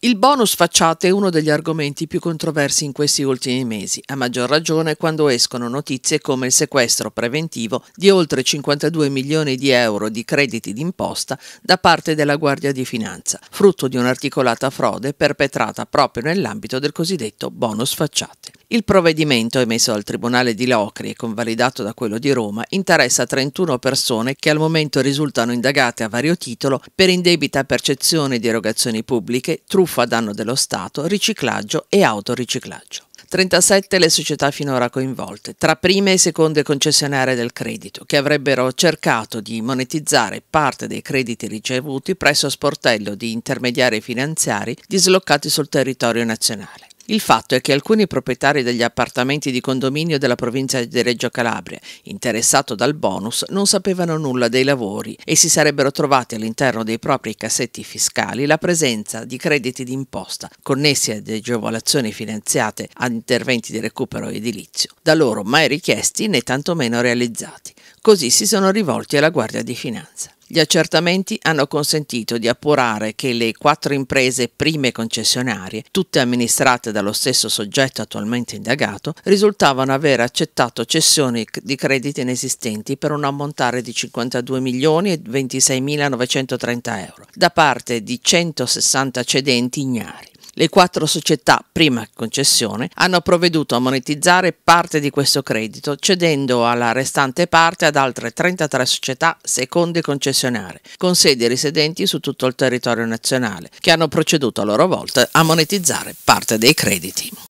Il bonus facciate è uno degli argomenti più controversi in questi ultimi mesi, a maggior ragione quando escono notizie come il sequestro preventivo di oltre 52 milioni di euro di crediti d'imposta da parte della Guardia di Finanza, frutto di un'articolata frode perpetrata proprio nell'ambito del cosiddetto bonus facciate. Il provvedimento emesso dal Tribunale di Locri e convalidato da quello di Roma interessa 31 persone che al momento risultano indagate a vario titolo per indebita percezione di erogazioni pubbliche, truffa a danno dello Stato, riciclaggio e autoriciclaggio. 37 le società finora coinvolte, tra prime e seconde concessionarie del credito, che avrebbero cercato di monetizzare parte dei crediti ricevuti presso sportello di intermediari finanziari dislocati sul territorio nazionale. Il fatto è che alcuni proprietari degli appartamenti di condominio della provincia di Reggio Calabria, interessato dal bonus, non sapevano nulla dei lavori e si sarebbero trovati all'interno dei propri cassetti fiscali la presenza di crediti d'imposta connessi ad agevolazioni finanziate ad interventi di recupero edilizio, da loro mai richiesti né tantomeno realizzati. Così si sono rivolti alla Guardia di Finanza. Gli accertamenti hanno consentito di appurare che le quattro imprese prime concessionarie, tutte amministrate dallo stesso soggetto attualmente indagato, risultavano aver accettato cessioni di crediti inesistenti per un ammontare di 52 milioni e 26.930 euro da parte di 160 cedenti ignari. Le quattro società, prima concessione, hanno provveduto a monetizzare parte di questo credito, cedendo alla restante parte ad altre 33 società seconde concessionarie, con sedi risidenti su tutto il territorio nazionale, che hanno proceduto a loro volta a monetizzare parte dei crediti.